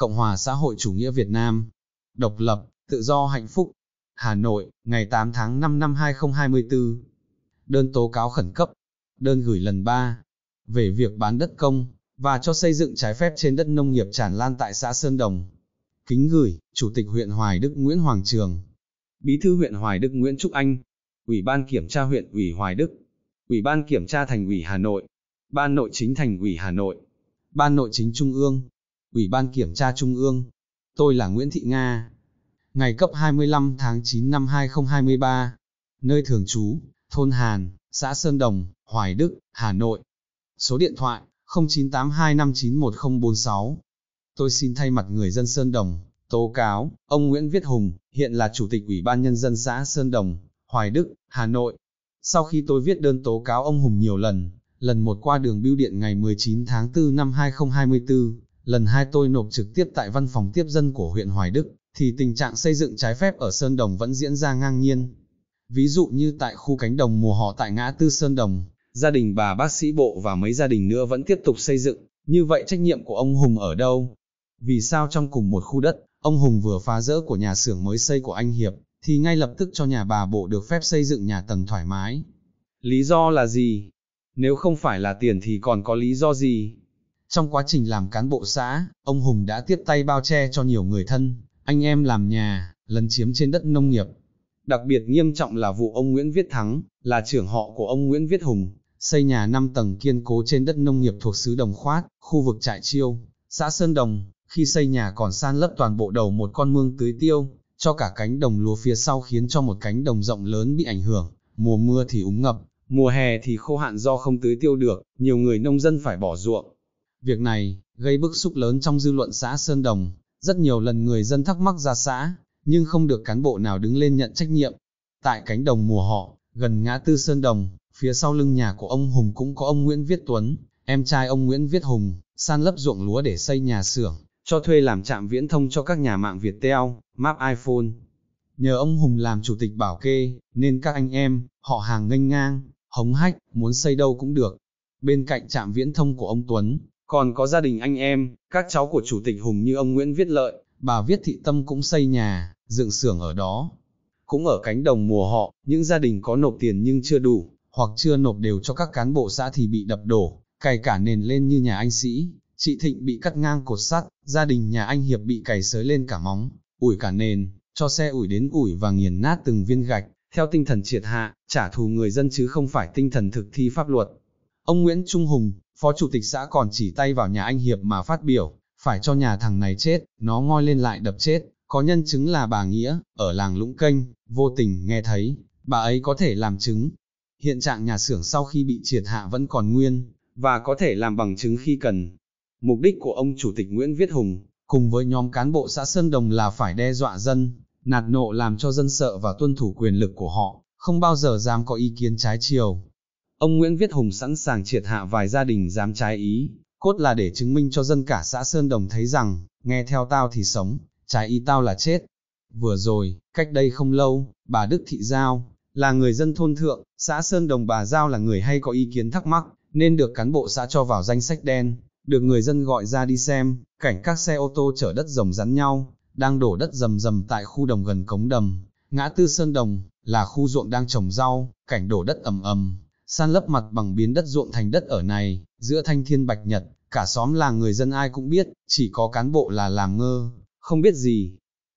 Cộng hòa xã hội chủ nghĩa Việt Nam, độc lập, tự do hạnh phúc, Hà Nội, ngày 8 tháng 5 năm 2024. Đơn tố cáo khẩn cấp, đơn gửi lần 3, về việc bán đất công, và cho xây dựng trái phép trên đất nông nghiệp tràn lan tại xã Sơn Đồng. Kính gửi, Chủ tịch huyện Hoài Đức Nguyễn Hoàng Trường, Bí thư huyện Hoài Đức Nguyễn Trúc Anh, Ủy ban Kiểm tra huyện ủy Hoài Đức, Ủy ban Kiểm tra Thành ủy Hà Nội, Ban Nội chính Thành ủy Hà Nội, Ban Nội chính Trung ương, Ủy ban Kiểm tra Trung ương. Tôi là Nguyễn Thị Nga. Ngày cấp 25 tháng 9 năm 2023. Nơi thường trú, thôn Hàn, xã Sơn Đồng, Hoài Đức, Hà Nội. Số điện thoại 0982591046. Tôi xin thay mặt người dân Sơn Đồng, tố cáo, ông Nguyễn Viết Hùng, hiện là Chủ tịch Ủy ban Nhân dân xã Sơn Đồng, Hoài Đức, Hà Nội. Sau khi tôi viết đơn tố cáo ông Hùng nhiều lần, lần một qua đường bưu điện ngày 19 tháng 4 năm 2024, lần hai tôi nộp trực tiếp tại văn phòng tiếp dân của huyện Hoài Đức, thì tình trạng xây dựng trái phép ở Sơn Đồng vẫn diễn ra ngang nhiên. Ví dụ như tại khu cánh đồng mùa họ tại ngã tư Sơn Đồng, gia đình bà bác sĩ bộ và mấy gia đình nữa vẫn tiếp tục xây dựng, như vậy trách nhiệm của ông Hùng ở đâu? Vì sao trong cùng một khu đất, ông Hùng vừa phá rỡ của nhà xưởng mới xây của anh Hiệp, thì ngay lập tức cho nhà bà bộ được phép xây dựng nhà tầng thoải mái. Lý do là gì? Nếu không phải là tiền thì còn có lý do gì? Trong quá trình làm cán bộ xã, ông Hùng đã tiếp tay bao che cho nhiều người thân, anh em làm nhà, lấn chiếm trên đất nông nghiệp. Đặc biệt nghiêm trọng là vụ ông Nguyễn Viết Thắng, là trưởng họ của ông Nguyễn Viết Hùng, xây nhà 5 tầng kiên cố trên đất nông nghiệp thuộc xứ Đồng Khoát, khu vực Trại Chiêu, xã Sơn Đồng, khi xây nhà còn san lấp toàn bộ đầu một con mương tưới tiêu, cho cả cánh đồng lúa phía sau khiến cho một cánh đồng rộng lớn bị ảnh hưởng, mùa mưa thì úng ngập, mùa hè thì khô hạn do không tưới tiêu được, nhiều người nông dân phải bỏ ruộng. Việc này, gây bức xúc lớn trong dư luận xã Sơn Đồng, rất nhiều lần người dân thắc mắc ra xã, nhưng không được cán bộ nào đứng lên nhận trách nhiệm. Tại cánh đồng mùa họ, gần ngã tư Sơn Đồng, phía sau lưng nhà của ông Hùng cũng có ông Nguyễn Viết Tuấn, em trai ông Nguyễn Viết Hùng, san lấp ruộng lúa để xây nhà xưởng, cho thuê làm trạm viễn thông cho các nhà mạng Viettel, map iPhone. Nhờ ông Hùng làm chủ tịch bảo kê, nên các anh em, họ hàng nghênh ngang, hống hách, muốn xây đâu cũng được. Bên cạnh trạm viễn thông của ông Tuấn, còn có gia đình anh em, các cháu của chủ tịch Hùng như ông Nguyễn Viết Lợi, bà Viết Thị Tâm cũng xây nhà, dựng xưởng ở đó. Cũng ở cánh đồng mùa họ, những gia đình có nộp tiền nhưng chưa đủ, hoặc chưa nộp đều cho các cán bộ xã thì bị đập đổ, cày cả nền lên như nhà anh Sĩ. Chị Thịnh bị cắt ngang cột sắt, gia đình nhà anh Hiệp bị cày sới lên cả móng, ủi cả nền, cho xe ủi đến ủi và nghiền nát từng viên gạch, theo tinh thần triệt hạ, trả thù người dân chứ không phải tinh thần thực thi pháp luật. Ông Nguyễn Trung Hùng, phó chủ tịch xã còn chỉ tay vào nhà anh Hiệp mà phát biểu, phải cho nhà thằng này chết, nó ngoi lên lại đập chết, có nhân chứng là bà Nghĩa, ở làng Lũng Kênh, vô tình nghe thấy, bà ấy có thể làm chứng. Hiện trạng nhà xưởng sau khi bị triệt hạ vẫn còn nguyên, và có thể làm bằng chứng khi cần. Mục đích của ông Chủ tịch Nguyễn Viết Hùng, cùng với nhóm cán bộ xã Sơn Đồng là phải đe dọa dân, nạt nộ làm cho dân sợ và tuân thủ quyền lực của họ, không bao giờ dám có ý kiến trái chiều. Ông Nguyễn Viết Hùng sẵn sàng triệt hạ vài gia đình dám trái ý, cốt là để chứng minh cho dân cả xã Sơn Đồng thấy rằng, nghe theo tao thì sống, trái ý tao là chết. Vừa rồi, cách đây không lâu, bà Đức Thị Giao, là người dân thôn thượng, xã Sơn Đồng bà Giao là người hay có ý kiến thắc mắc, nên được cán bộ xã cho vào danh sách đen, được người dân gọi ra đi xem, cảnh các xe ô tô chở đất rồng rắn nhau, đang đổ đất rầm rầm tại khu đồng gần cống đầm, ngã tư Sơn Đồng, là khu ruộng đang trồng rau, cảnh đổ đất ầm ầm, san lấp mặt bằng biến đất ruộng thành đất ở này, giữa thanh thiên bạch nhật, cả xóm làng người dân ai cũng biết, chỉ có cán bộ là làm ngơ, không biết gì.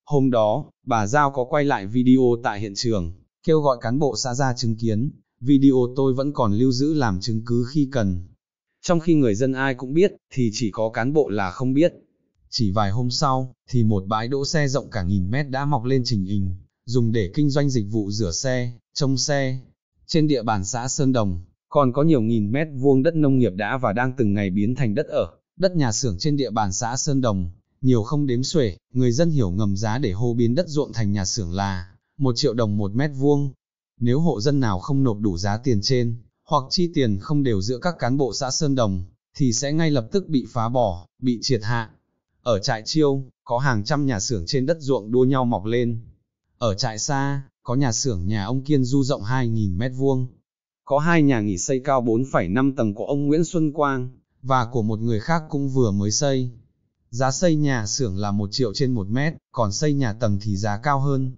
Hôm đó, bà Giao có quay lại video tại hiện trường, kêu gọi cán bộ xã ra chứng kiến, video tôi vẫn còn lưu giữ làm chứng cứ khi cần. Trong khi người dân ai cũng biết, thì chỉ có cán bộ là không biết. Chỉ vài hôm sau, thì một bãi đỗ xe rộng cả nghìn mét đã mọc lên trình hình, dùng để kinh doanh dịch vụ rửa xe, trông xe, trên địa bàn xã Sơn Đồng, còn có nhiều nghìn mét vuông đất nông nghiệp đã và đang từng ngày biến thành đất ở, đất nhà xưởng trên địa bàn xã Sơn Đồng, nhiều không đếm xuể, người dân hiểu ngầm giá để hô biến đất ruộng thành nhà xưởng là 1 triệu đồng một mét vuông. Nếu hộ dân nào không nộp đủ giá tiền trên, hoặc chi tiền không đều giữa các cán bộ xã Sơn Đồng, thì sẽ ngay lập tức bị phá bỏ, bị triệt hạ. Ở trại chiêu, có hàng trăm nhà xưởng trên đất ruộng đua nhau mọc lên. Ở trại xa, có nhà xưởng nhà ông Kiên Du rộng 2.000 mét vuông, có hai nhà nghỉ xây cao 4,5 tầng của ông Nguyễn Xuân Quang, và của một người khác cũng vừa mới xây. Giá xây nhà xưởng là 1 triệu trên 1 mét, còn xây nhà tầng thì giá cao hơn.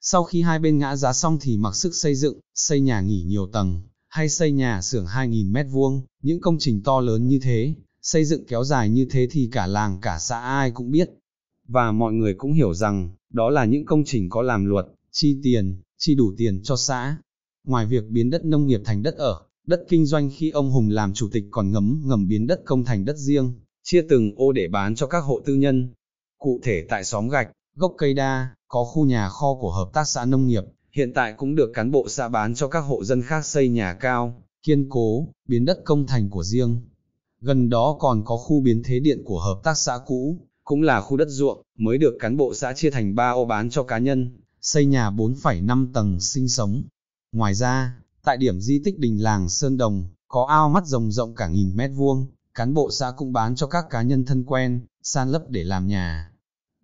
Sau khi hai bên ngã giá xong thì mặc sức xây dựng, xây nhà nghỉ nhiều tầng, hay xây nhà xưởng 2.000 mét vuông, những công trình to lớn như thế, xây dựng kéo dài như thế thì cả làng cả xã ai cũng biết. Và mọi người cũng hiểu rằng, đó là những công trình có làm luật, chi tiền, chi đủ tiền cho xã. Ngoài việc biến đất nông nghiệp thành đất ở, đất kinh doanh khi ông Hùng làm chủ tịch còn ngấm ngầm biến đất công thành đất riêng, chia từng ô để bán cho các hộ tư nhân. Cụ thể tại xóm Gạch, gốc cây đa, có khu nhà kho của hợp tác xã nông nghiệp, hiện tại cũng được cán bộ xã bán cho các hộ dân khác xây nhà cao, kiên cố, biến đất công thành của riêng. Gần đó còn có khu biến thế điện của hợp tác xã cũ, cũng là khu đất ruộng, mới được cán bộ xã chia thành 3 ô bán cho cá nhân xây nhà 4,5 tầng sinh sống. Ngoài ra, tại điểm di tích đình làng Sơn Đồng, có ao mắt rồng rộng cả nghìn mét vuông, cán bộ xã cũng bán cho các cá nhân thân quen, san lấp để làm nhà.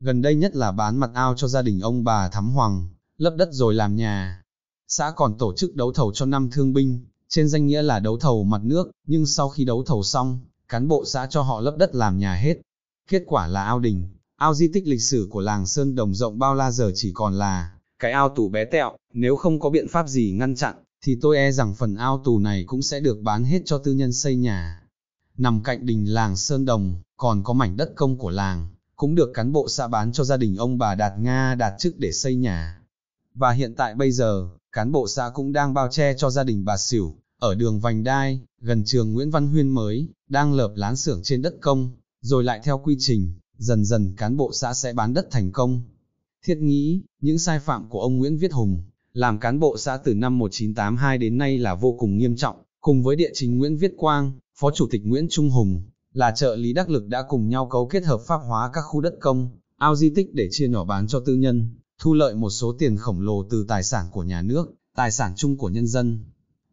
Gần đây nhất là bán mặt ao cho gia đình ông bà Thắm Hoàng, lấp đất rồi làm nhà. Xã còn tổ chức đấu thầu cho năm thương binh, trên danh nghĩa là đấu thầu mặt nước, nhưng sau khi đấu thầu xong, cán bộ xã cho họ lấp đất làm nhà hết. Kết quả là ao đình, ao di tích lịch sử của làng Sơn Đồng rộng bao la giờ chỉ còn là cái ao tù bé tẹo, nếu không có biện pháp gì ngăn chặn, thì tôi e rằng phần ao tù này cũng sẽ được bán hết cho tư nhân xây nhà. Nằm cạnh đình làng Sơn Đồng, còn có mảnh đất công của làng, cũng được cán bộ xã bán cho gia đình ông bà Đạt Nga đạt chức để xây nhà. Và hiện tại bây giờ, cán bộ xã cũng đang bao che cho gia đình bà Xỉu, ở đường Vành Đai, gần trường Nguyễn Văn Huyên mới, đang lợp lán xưởng trên đất công, rồi lại theo quy trình, dần dần cán bộ xã sẽ bán đất thành công. Thiết nghĩ, những sai phạm của ông Nguyễn Viết Hùng, làm cán bộ xã từ năm 1982 đến nay là vô cùng nghiêm trọng, cùng với địa chính Nguyễn Viết Quang, Phó Chủ tịch Nguyễn Trung Hùng, là trợ lý đắc lực đã cùng nhau cấu kết hợp pháp hóa các khu đất công, ao di tích để chia nhỏ bán cho tư nhân, thu lợi một số tiền khổng lồ từ tài sản của nhà nước, tài sản chung của nhân dân.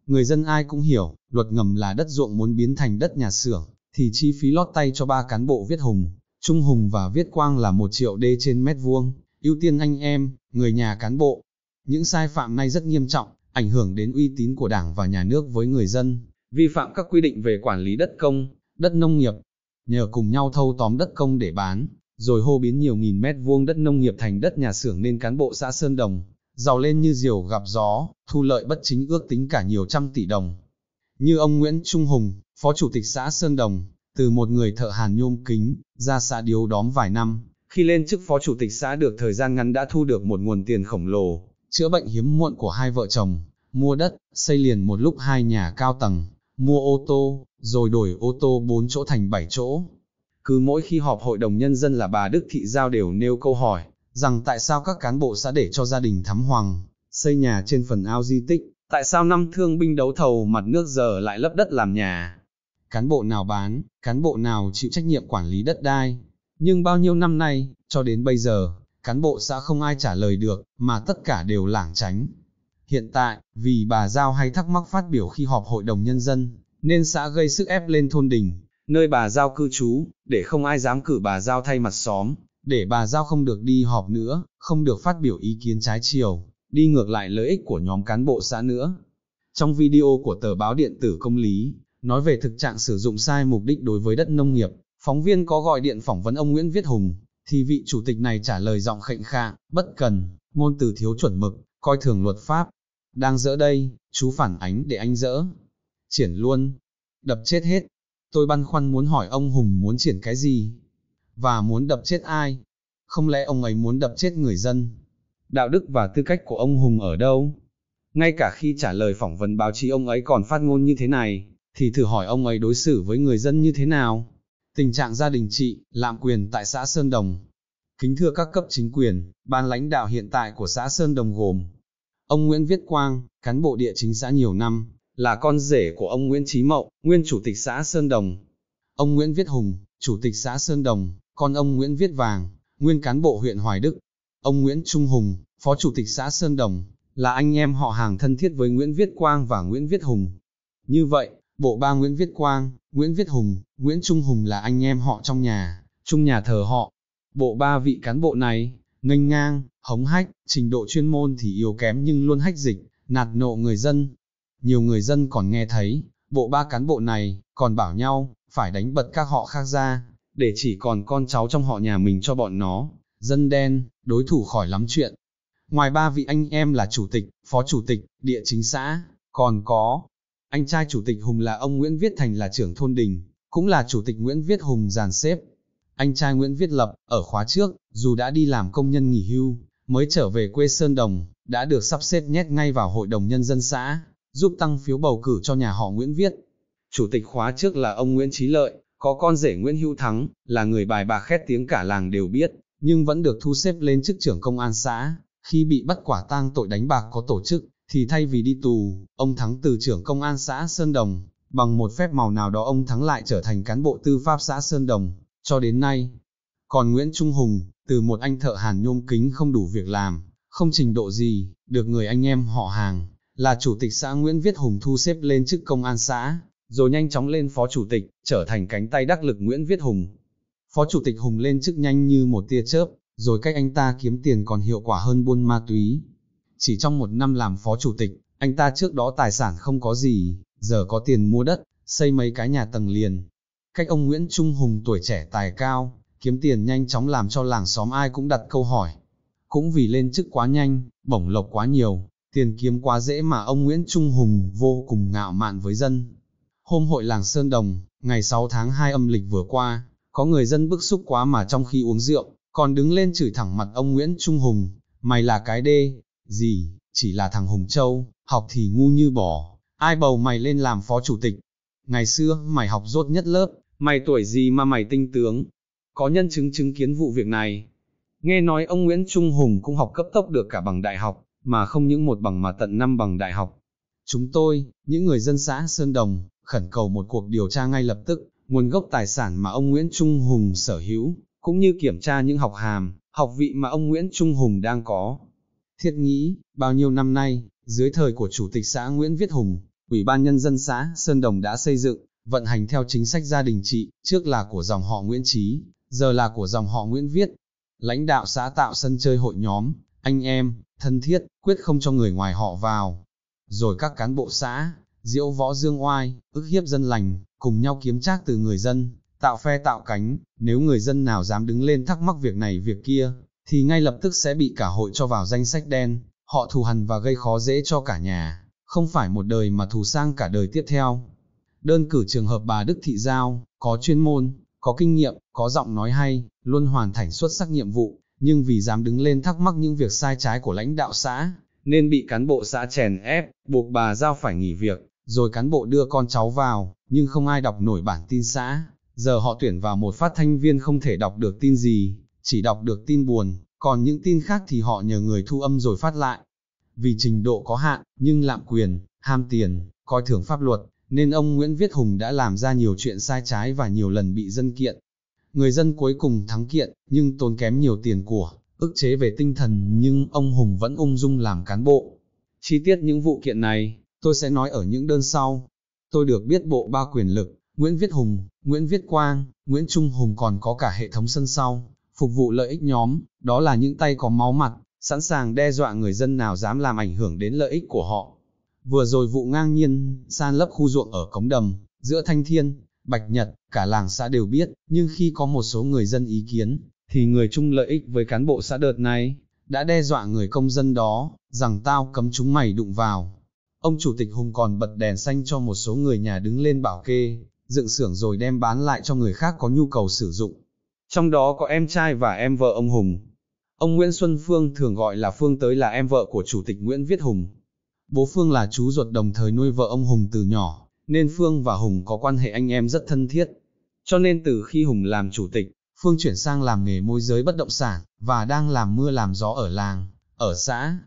Người dân ai cũng hiểu, luật ngầm là đất ruộng muốn biến thành đất nhà xưởng, thì chi phí lót tay cho ba cán bộ viết hùng, Trung Hùng và Viết Quang là một triệu đê trên mét vuông, ưu tiên anh em, người nhà cán bộ. Những sai phạm này rất nghiêm trọng, ảnh hưởng đến uy tín của Đảng và nhà nước với người dân, vi phạm các quy định về quản lý đất công, đất nông nghiệp. Nhờ cùng nhau thâu tóm đất công để bán, rồi hô biến nhiều nghìn mét vuông đất nông nghiệp thành đất nhà xưởng nên cán bộ xã Sơn Đồng, giàu lên như diều gặp gió, thu lợi bất chính ước tính cả nhiều trăm tỷ đồng. Như ông Nguyễn Trung Hùng, Phó Chủ tịch xã Sơn Đồng, từ một người thợ hàn nhôm kính, ra xã điếu đóm vài năm, khi lên chức phó chủ tịch xã được thời gian ngắn đã thu được một nguồn tiền khổng lồ, chữa bệnh hiếm muộn của hai vợ chồng, mua đất, xây liền một lúc hai nhà cao tầng, mua ô tô, rồi đổi ô tô 4 chỗ thành 7 chỗ. Cứ mỗi khi họp hội đồng nhân dân là bà Đức Thị Giao đều nêu câu hỏi, rằng tại sao các cán bộ xã để cho gia đình thắm hoàng, xây nhà trên phần ao di tích, tại sao năm thương binh đấu thầu mặt nước giờ lại lấp đất làm nhà cán bộ nào bán, cán bộ nào chịu trách nhiệm quản lý đất đai. Nhưng bao nhiêu năm nay, cho đến bây giờ, cán bộ xã không ai trả lời được, mà tất cả đều lảng tránh. Hiện tại, vì bà Giao hay thắc mắc phát biểu khi họp hội đồng nhân dân, nên xã gây sức ép lên thôn đình, nơi bà Giao cư trú, để không ai dám cử bà Giao thay mặt xóm, để bà Giao không được đi họp nữa, không được phát biểu ý kiến trái chiều, đi ngược lại lợi ích của nhóm cán bộ xã nữa. Trong video của tờ báo điện tử công lý, Nói về thực trạng sử dụng sai mục đích đối với đất nông nghiệp, phóng viên có gọi điện phỏng vấn ông Nguyễn Viết Hùng, thì vị chủ tịch này trả lời giọng khệnh khạng, bất cần, ngôn từ thiếu chuẩn mực, coi thường luật pháp. Đang dỡ đây, chú phản ánh để anh dỡ. Triển luôn. Đập chết hết. Tôi băn khoăn muốn hỏi ông Hùng muốn triển cái gì? Và muốn đập chết ai? Không lẽ ông ấy muốn đập chết người dân? Đạo đức và tư cách của ông Hùng ở đâu? Ngay cả khi trả lời phỏng vấn báo chí ông ấy còn phát ngôn như thế này, thì thử hỏi ông ấy đối xử với người dân như thế nào. Tình trạng gia đình chị, lạm quyền tại xã Sơn Đồng. Kính thưa các cấp chính quyền, ban lãnh đạo hiện tại của xã Sơn Đồng gồm ông Nguyễn Viết Quang, cán bộ địa chính xã nhiều năm, là con rể của ông Nguyễn Chí Mậu, nguyên chủ tịch xã Sơn Đồng. Ông Nguyễn Viết Hùng, chủ tịch xã Sơn Đồng, con ông Nguyễn Viết Vàng, nguyên cán bộ huyện Hoài Đức. Ông Nguyễn Trung Hùng, phó chủ tịch xã Sơn Đồng, là anh em họ hàng thân thiết với Nguyễn Viết Quang và Nguyễn Viết Hùng. Như vậy, bộ ba Nguyễn Viết Quang, Nguyễn Viết Hùng, Nguyễn Trung Hùng là anh em họ trong nhà, chung nhà thờ họ. Bộ ba vị cán bộ này, nghênh ngang, hống hách, trình độ chuyên môn thì yếu kém nhưng luôn hách dịch, nạt nộ người dân. Nhiều người dân còn nghe thấy, bộ ba cán bộ này, còn bảo nhau, phải đánh bật các họ khác ra, để chỉ còn con cháu trong họ nhà mình cho bọn nó, dân đen, đối thủ khỏi lắm chuyện. Ngoài ba vị anh em là chủ tịch, phó chủ tịch, địa chính xã, còn có, anh trai chủ tịch Hùng là ông Nguyễn Viết Thành là trưởng thôn đình, cũng là chủ tịch Nguyễn Viết Hùng giàn xếp. Anh trai Nguyễn Viết Lập, ở khóa trước, dù đã đi làm công nhân nghỉ hưu, mới trở về quê Sơn Đồng, đã được sắp xếp nhét ngay vào Hội đồng Nhân dân xã, giúp tăng phiếu bầu cử cho nhà họ Nguyễn Viết. Chủ tịch khóa trước là ông Nguyễn Trí Lợi, có con rể Nguyễn Hữu Thắng, là người bài bà khét tiếng cả làng đều biết, nhưng vẫn được thu xếp lên chức trưởng công an xã, khi bị bắt quả tang tội đánh bạc có tổ chức, thì thay vì đi tù, ông Thắng từ trưởng công an xã Sơn Đồng, bằng một phép màu nào đó ông Thắng lại trở thành cán bộ tư pháp xã Sơn Đồng, cho đến nay. Còn Nguyễn Trung Hùng, từ một anh thợ hàn nhôm kính không đủ việc làm, không trình độ gì, được người anh em họ hàng, là chủ tịch xã Nguyễn Viết Hùng thu xếp lên chức công an xã, rồi nhanh chóng lên phó chủ tịch, trở thành cánh tay đắc lực Nguyễn Viết Hùng. Phó chủ tịch Hùng lên chức nhanh như một tia chớp, rồi cách anh ta kiếm tiền còn hiệu quả hơn buôn ma túy, chỉ trong một năm làm phó chủ tịch, anh ta trước đó tài sản không có gì, giờ có tiền mua đất, xây mấy cái nhà tầng liền. Cách ông Nguyễn Trung Hùng tuổi trẻ tài cao, kiếm tiền nhanh chóng làm cho làng xóm ai cũng đặt câu hỏi. Cũng vì lên chức quá nhanh, bổng lộc quá nhiều, tiền kiếm quá dễ mà ông Nguyễn Trung Hùng vô cùng ngạo mạn với dân. Hôm hội làng Sơn Đồng, ngày 6 tháng 2 âm lịch vừa qua, có người dân bức xúc quá mà trong khi uống rượu, còn đứng lên chửi thẳng mặt ông Nguyễn Trung Hùng, mày là cái đê, gì, chỉ là thằng Hùng Châu, học thì ngu như bỏ, ai bầu mày lên làm phó chủ tịch. Ngày xưa, mày học rốt nhất lớp, mày tuổi gì mà mày tinh tướng. Có nhân chứng chứng kiến vụ việc này. Nghe nói ông Nguyễn Trung Hùng cũng học cấp tốc được cả bằng đại học, mà không những một bằng mà tận năm bằng đại học. Chúng tôi, những người dân xã Sơn Đồng, khẩn cầu một cuộc điều tra ngay lập tức, nguồn gốc tài sản mà ông Nguyễn Trung Hùng sở hữu, cũng như kiểm tra những học hàm, học vị mà ông Nguyễn Trung Hùng đang có. Thiết nghĩ, bao nhiêu năm nay, dưới thời của Chủ tịch xã Nguyễn Viết Hùng, Ủy ban Nhân dân xã Sơn Đồng đã xây dựng, vận hành theo chính sách gia đình trị, trước là của dòng họ Nguyễn Trí, giờ là của dòng họ Nguyễn Viết. Lãnh đạo xã tạo sân chơi hội nhóm, anh em, thân thiết, quyết không cho người ngoài họ vào. Rồi các cán bộ xã, diễu võ dương oai, ức hiếp dân lành, cùng nhau kiếm trác từ người dân, tạo phe tạo cánh, nếu người dân nào dám đứng lên thắc mắc việc này việc kia, thì ngay lập tức sẽ bị cả hội cho vào danh sách đen, họ thù hằn và gây khó dễ cho cả nhà, không phải một đời mà thù sang cả đời tiếp theo. Đơn cử trường hợp bà Đức Thị Giao, có chuyên môn, có kinh nghiệm, có giọng nói hay, luôn hoàn thành xuất sắc nhiệm vụ, nhưng vì dám đứng lên thắc mắc những việc sai trái của lãnh đạo xã, nên bị cán bộ xã chèn ép, buộc bà Giao phải nghỉ việc, rồi cán bộ đưa con cháu vào, nhưng không ai đọc nổi bản tin xã. Giờ họ tuyển vào một phát thanh viên không thể đọc được tin gì, chỉ đọc được tin buồn, còn những tin khác thì họ nhờ người thu âm rồi phát lại. Vì trình độ có hạn, nhưng lạm quyền, ham tiền, coi thường pháp luật, nên ông Nguyễn Viết Hùng đã làm ra nhiều chuyện sai trái và nhiều lần bị dân kiện. Người dân cuối cùng thắng kiện, nhưng tốn kém nhiều tiền của, ức chế về tinh thần nhưng ông Hùng vẫn ung dung làm cán bộ. Chi tiết những vụ kiện này, tôi sẽ nói ở những đơn sau. Tôi được biết bộ ba quyền lực, Nguyễn Viết Hùng, Nguyễn Viết Quang, Nguyễn Trung Hùng còn có cả hệ thống sân sau, phục vụ lợi ích nhóm, đó là những tay có máu mặt, sẵn sàng đe dọa người dân nào dám làm ảnh hưởng đến lợi ích của họ. Vừa rồi vụ ngang nhiên, san lấp khu ruộng ở Cống Đầm, giữa Thanh Thiên, Bạch Nhật, cả làng xã đều biết, nhưng khi có một số người dân ý kiến, thì người chung lợi ích với cán bộ xã đợt này, đã đe dọa người công dân đó, rằng tao cấm chúng mày đụng vào. Ông chủ tịch Hùng còn bật đèn xanh cho một số người nhà đứng lên bảo kê, dựng xưởng rồi đem bán lại cho người khác có nhu cầu sử dụng. Trong đó có em trai và em vợ ông Hùng. Ông Nguyễn Xuân Phương thường gọi là Phương tới là em vợ của Chủ tịch Nguyễn Viết Hùng. Bố Phương là chú ruột đồng thời nuôi vợ ông Hùng từ nhỏ, nên Phương và Hùng có quan hệ anh em rất thân thiết. Cho nên từ khi Hùng làm chủ tịch, Phương chuyển sang làm nghề môi giới bất động sản, và đang làm mưa làm gió ở làng, ở xã.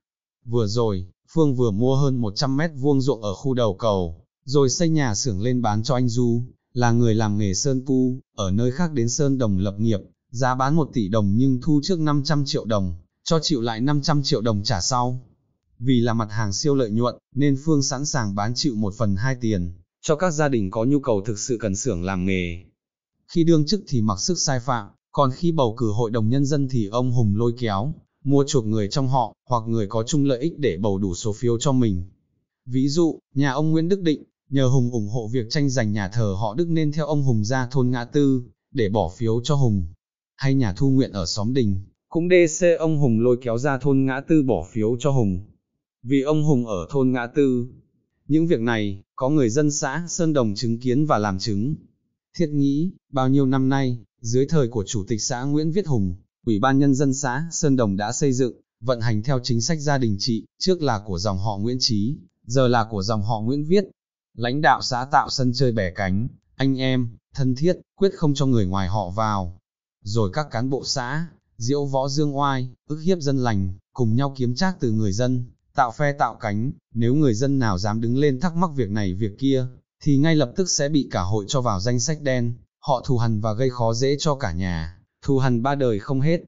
Vừa rồi, Phương vừa mua hơn 100 mét vuông ruộng ở khu đầu cầu, rồi xây nhà xưởng lên bán cho anh Du, là người làm nghề sơn tu, ở nơi khác đến sơn đồng lập nghiệp, giá bán 1 tỷ đồng nhưng thu trước 500 triệu đồng, cho chịu lại 500 triệu đồng trả sau. Vì là mặt hàng siêu lợi nhuận, nên Phương sẵn sàng bán chịu 1 phần 2 tiền, cho các gia đình có nhu cầu thực sự cần xưởng làm nghề. Khi đương chức thì mặc sức sai phạm, còn khi bầu cử hội đồng nhân dân thì ông Hùng lôi kéo, mua chuộc người trong họ, hoặc người có chung lợi ích để bầu đủ số phiếu cho mình. Ví dụ, nhà ông Nguyễn Đức Định, nhờ Hùng ủng hộ việc tranh giành nhà thờ họ Đức nên theo ông Hùng ra thôn ngã tư, để bỏ phiếu cho Hùng. Hay nhà thu nguyện ở xóm đình, cũng xê ông Hùng lôi kéo ra thôn ngã tư bỏ phiếu cho Hùng. Vì ông Hùng ở thôn ngã tư. Những việc này, có người dân xã Sơn Đồng chứng kiến và làm chứng. Thiết nghĩ, bao nhiêu năm nay, dưới thời của Chủ tịch xã Nguyễn Viết Hùng, Ủy ban Nhân dân xã Sơn Đồng đã xây dựng, vận hành theo chính sách gia đình trị, trước là của dòng họ Nguyễn Trí, giờ là của dòng họ Nguyễn Viết, lãnh đạo xã tạo sân chơi bẻ cánh, anh em, thân thiết, quyết không cho người ngoài họ vào. Rồi các cán bộ xã, diễu võ dương oai, ức hiếp dân lành, cùng nhau kiếm trác từ người dân, tạo phe tạo cánh, nếu người dân nào dám đứng lên thắc mắc việc này việc kia, thì ngay lập tức sẽ bị cả hội cho vào danh sách đen, họ thù hằn và gây khó dễ cho cả nhà, thù hằn ba đời không hết.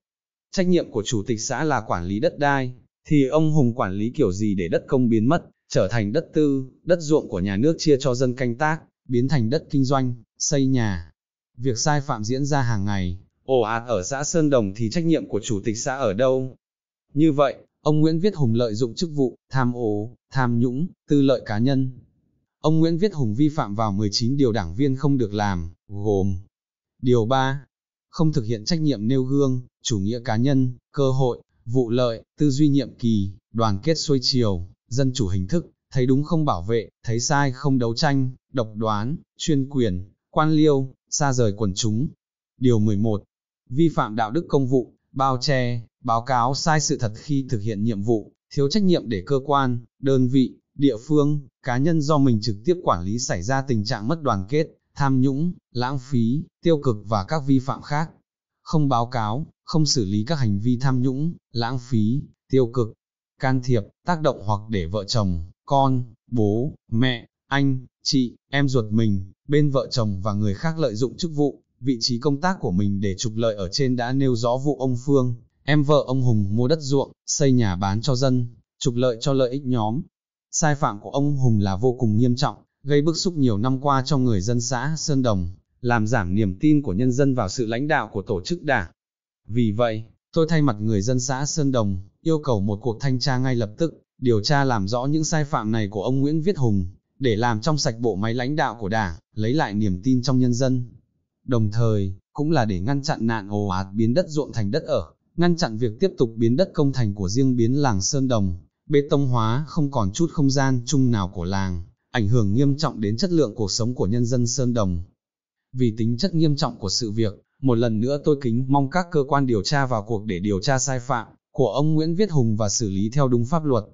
Trách nhiệm của chủ tịch xã là quản lý đất đai, thì ông Hùng quản lý kiểu gì để đất công biến mất, trở thành đất tư, đất ruộng của nhà nước chia cho dân canh tác, biến thành đất kinh doanh, xây nhà. Việc sai phạm diễn ra hàng ngày, ồ ạt à, ở xã Sơn Đồng thì trách nhiệm của chủ tịch xã ở đâu? Như vậy, ông Nguyễn Viết Hùng lợi dụng chức vụ, tham ô, tham nhũng, tư lợi cá nhân. Ông Nguyễn Viết Hùng vi phạm vào 19 điều đảng viên không được làm, gồm Điều 3. Không thực hiện trách nhiệm nêu gương, chủ nghĩa cá nhân, cơ hội, vụ lợi, tư duy nhiệm kỳ, đoàn kết xuôi chiều, dân chủ hình thức, thấy đúng không bảo vệ, thấy sai không đấu tranh, độc đoán, chuyên quyền, quan liêu, xa rời quần chúng. Điều 11. Vi phạm đạo đức công vụ, bao che, báo cáo sai sự thật khi thực hiện nhiệm vụ, thiếu trách nhiệm để cơ quan, đơn vị, địa phương, cá nhân do mình trực tiếp quản lý xảy ra tình trạng mất đoàn kết, tham nhũng, lãng phí, tiêu cực và các vi phạm khác. Không báo cáo, không xử lý các hành vi tham nhũng, lãng phí, tiêu cực, can thiệp, tác động hoặc để vợ chồng, con, bố, mẹ, anh, chị, em ruột mình, bên vợ chồng và người khác lợi dụng chức vụ, vị trí công tác của mình để trục lợi ở trên đã nêu rõ vụ ông Phương, em vợ ông Hùng mua đất ruộng, xây nhà bán cho dân, trục lợi cho lợi ích nhóm. Sai phạm của ông Hùng là vô cùng nghiêm trọng, gây bức xúc nhiều năm qua trong người dân xã Sơn Đồng, làm giảm niềm tin của nhân dân vào sự lãnh đạo của tổ chức đảng. Vì vậy, Tôi thay mặt người dân xã Sơn Đồng, yêu cầu một cuộc thanh tra ngay lập tức, điều tra làm rõ những sai phạm này của ông Nguyễn Viết Hùng, để làm trong sạch bộ máy lãnh đạo của đảng, lấy lại niềm tin trong nhân dân. Đồng thời, cũng là để ngăn chặn nạn ồ ạt biến đất ruộng thành đất ở, ngăn chặn việc tiếp tục biến đất công thành của riêng biến làng Sơn Đồng, bê tông hóa không còn chút không gian chung nào của làng, ảnh hưởng nghiêm trọng đến chất lượng cuộc sống của nhân dân Sơn Đồng. Vì tính chất nghiêm trọng của sự việc, một lần nữa tôi kính mong các cơ quan điều tra vào cuộc để điều tra sai phạm của ông Nguyễn Viết Hùng và xử lý theo đúng pháp luật.